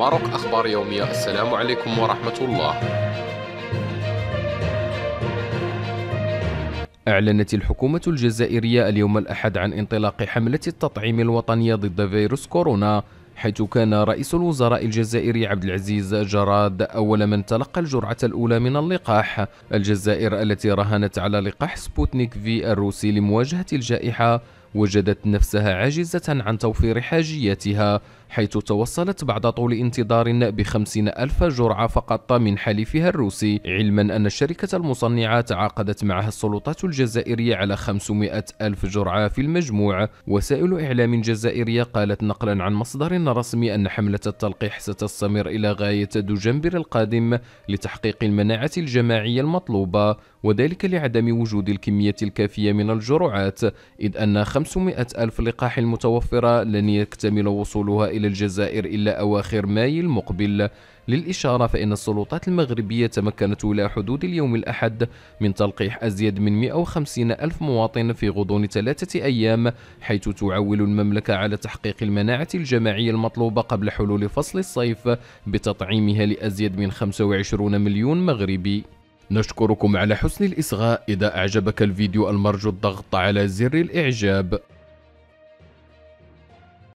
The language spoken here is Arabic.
ماروك أخبار يومية السلام عليكم ورحمة الله أعلنت الحكومة الجزائرية اليوم الأحد عن انطلاق حملة التطعيم الوطنية ضد فيروس كورونا حيث كان رئيس الوزراء الجزائري عبد العزيز جراد أول من تلقى الجرعة الأولى من اللقاح الجزائر التي راهنت على لقاح سبوتنيك في الروسي لمواجهة الجائحة وجدت نفسها عاجزة عن توفير حاجياتها حيث توصلت بعد طول انتظار بخمسين ألف جرعة فقط من حليفها الروسي علما أن الشركة المصنعة تعاقدت معها السلطات الجزائرية على 500 ألف جرعة في المجموع وسائل إعلام جزائرية قالت نقلا عن مصدر رسمي أن حملة التلقيح ستستمر إلى غاية دجنبر القادم لتحقيق المناعة الجماعية المطلوبة وذلك لعدم وجود الكمية الكافية من الجرعات إذ أن 500 ألف لقاح المتوفرة لن يكتمل وصولها إلى إلى الجزائر إلا أواخر ماي المقبل للإشارة فإن السلطات المغربية تمكنت إلى حدود اليوم الأحد من تلقيح أزيد من 150 ألف مواطن في غضون ثلاثة أيام حيث تعول المملكة على تحقيق المناعة الجماعية المطلوبة قبل حلول فصل الصيف بتطعيمها لأزيد من 25 مليون مغربي نشكركم على حسن الإصغاء إذا أعجبك الفيديو المرجو الضغط على زر الإعجاب